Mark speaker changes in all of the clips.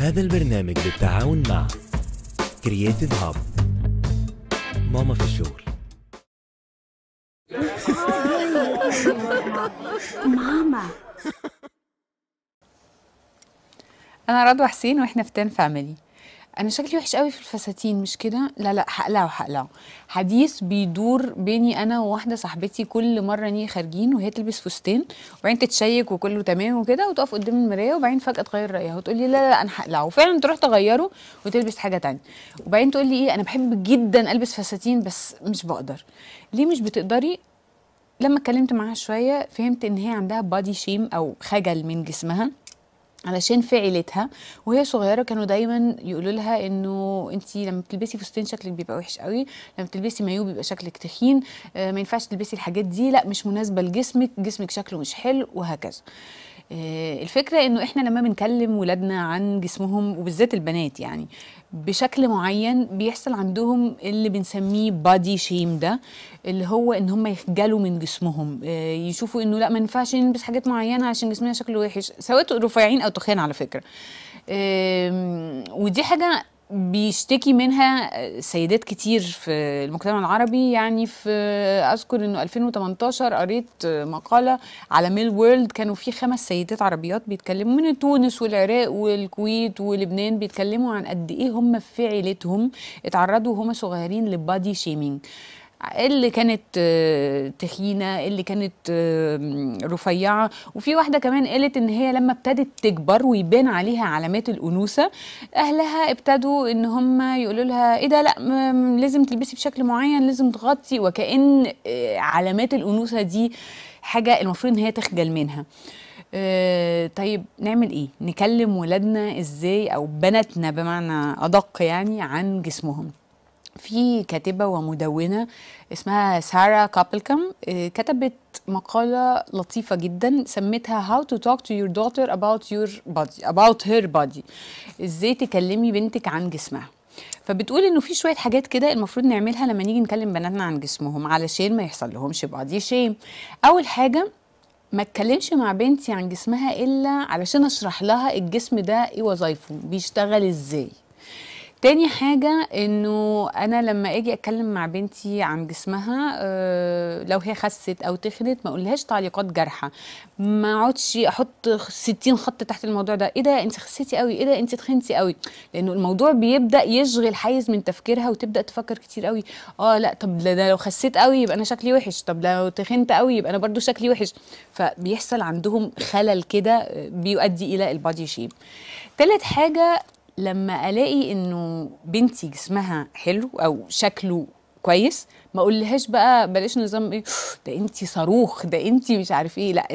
Speaker 1: هذا البرنامج بالتعاون مع كرييتيف هاب ماما في الشغل ماما انا رضوى حسين واحنا في تن فاميلي انا شكلي وحش قوي في الفساتين مش كده لا لا هقلعه هقلعه حديث بيدور بيني انا وواحده صاحبتي كل مره نيجي خارجين وهي تلبس فستان وبعدين تتشيك وكله تمام وكده وتقف قدام المرايه وبعدين فجاه تغير رايها وتقول لي لا لا انا هقلعه وفعلا تروح تغيره وتلبس حاجه تانية وبعدين تقول لي ايه انا بحب جدا البس فساتين بس مش بقدر ليه مش بتقدري لما اتكلمت معاها شويه فهمت ان هي عندها بادي شيم او خجل من جسمها علشان في عيلتها وهي صغيره كانوا دايما يقولوا لها انه انت لما بتلبسي فستان شكلك بيبقى وحش قوي لما بتلبسي مايو بيبقى شكلك تخين آه، ما ينفعش تلبسي الحاجات دي لا مش مناسبه لجسمك جسمك شكله مش حلو وهكذا آه، الفكره انه احنا لما بنكلم ولادنا عن جسمهم وبالذات البنات يعني بشكل معين بيحصل عندهم اللي بنسميه بادي شيم ده اللي هو ان هم يخجلوا من جسمهم آه، يشوفوا انه لا ما ينفعش نلبس حاجات معينه عشان جسمنا شكله وحش سواء رفيعين او تخان على فكره ودي حاجه بيشتكي منها سيدات كتير في المجتمع العربي يعني في اذكر انه 2018 قريت مقاله على ميل وورلد كانوا في خمس سيدات عربيات بيتكلموا من تونس والعراق والكويت ولبنان بيتكلموا عن قد ايه هم في عيلتهم اتعرضوا وهم صغيرين لبادي شيمينج اللي كانت آه، تخينه اللي كانت آه، رفيعه وفي واحده كمان قالت ان هي لما ابتدت تكبر ويبان عليها علامات الانوثه اهلها ابتدوا ان هم يقولوا لها ايه ده لا لازم تلبسي بشكل معين لازم تغطي وكأن آه، علامات الانوثه دي حاجه المفروض ان هي تخجل منها أه طيب نعمل ايه نكلم ولادنا ازاي او بناتنا بمعنى ادق يعني عن جسمهم في كاتبة ومدونة اسمها سارة كابلكم آه، كتبت مقالة لطيفة جدا سميتها How to talk to your daughter about your body about her body ازاي تكلمي بنتك عن جسمها فبتقول انه في شويه حاجات كده المفروض نعملها لما نيجي نكلم بناتنا عن جسمهم علشان ما يحصل لهمش بادي شيم اول حاجه ما اتكلمش مع بنتي عن جسمها الا علشان اشرح لها الجسم ده ايه وظايفه بيشتغل ازاي تاني حاجة انه انا لما اجي اتكلم مع بنتي عن جسمها أه لو هي خست او تخنت ما اقولهاش تعليقات جارحة ما اقعدش احط 60 خط تحت الموضوع ده ايه ده انت خسيتي قوي ايه ده انت تخنتي قوي لانه الموضوع بيبدا يشغل حيز من تفكيرها وتبدا تفكر كتير قوي اه لا طب ده لو خسيت قوي يبقى انا شكلي وحش طب لو تخنت قوي يبقى انا برضو شكلي وحش فبيحصل عندهم خلل كده آه، بيؤدي الى البادي شيب تالت حاجة لما الاقي انه بنتي جسمها حلو او شكله كويس ما اقولهاش بقى بلاش نظام ايه ده انت صاروخ ده انت مش عارف ايه لا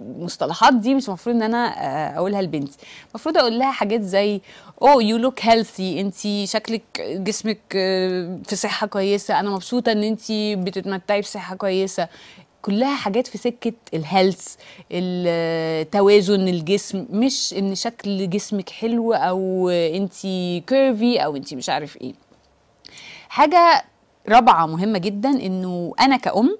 Speaker 1: المصطلحات دي مش المفروض ان انا آه، اقولها لبنتي المفروض اقول لها حاجات زي او يو لوك هيلثي انت شكلك جسمك آه، في صحه كويسه انا مبسوطه ان انت بتتمتعي بصحه كويسه كلها حاجات في سكه الهيلث التوازن الجسم مش ان شكل جسمك حلو او انت كيرفي او انت مش عارف ايه حاجه رابعه مهمه جدا انه انا كأم آه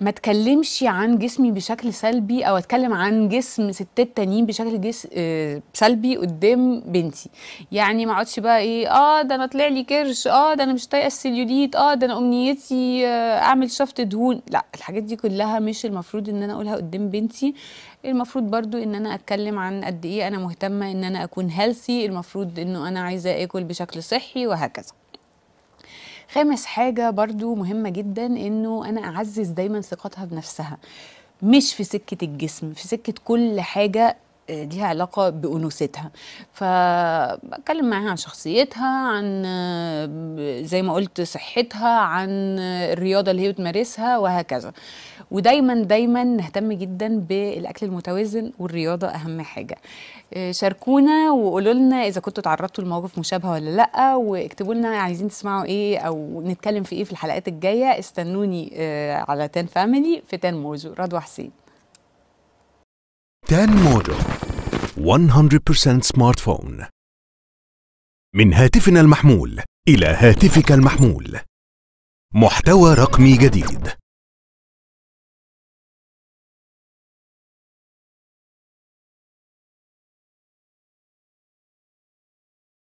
Speaker 1: ما اتكلمش عن جسمي بشكل سلبي او اتكلم عن جسم ستات تانيين بشكل جس... آه سلبي قدام بنتي يعني ما اقعدش بقى ايه اه ده انا طلع لي كرش اه ده انا مش طايقه السليوليت اه ده انا امنيتي آه اعمل شفط دهون لا الحاجات دي كلها مش المفروض ان انا اقولها قدام بنتي المفروض برضو ان انا اتكلم عن قد ايه انا مهتمه ان انا اكون هيلثي المفروض انه انا عايزه اكل بشكل صحي وهكذا خامس حاجة برضو مهمة جدا انه انا اعزز دايما ثقتها بنفسها مش في سكة الجسم في سكة كل حاجة ليها علاقه بانوثتها فبتكلم معاها عن شخصيتها عن زي ما قلت صحتها عن الرياضه اللي هي بتمارسها وهكذا ودايما دايما نهتم جدا بالاكل المتوازن والرياضه اهم حاجه شاركونا وقولوا لنا اذا كنتوا تعرضتوا لمواقف مشابهه ولا لا واكتبوا لنا عايزين تسمعوا ايه او نتكلم في ايه في الحلقات الجايه استنوني آه، على تان فاميلي في تان موزو رضوى حسين تان موجو 100% سمارت فون من هاتفنا المحمول إلى هاتفك المحمول محتوى رقمي جديد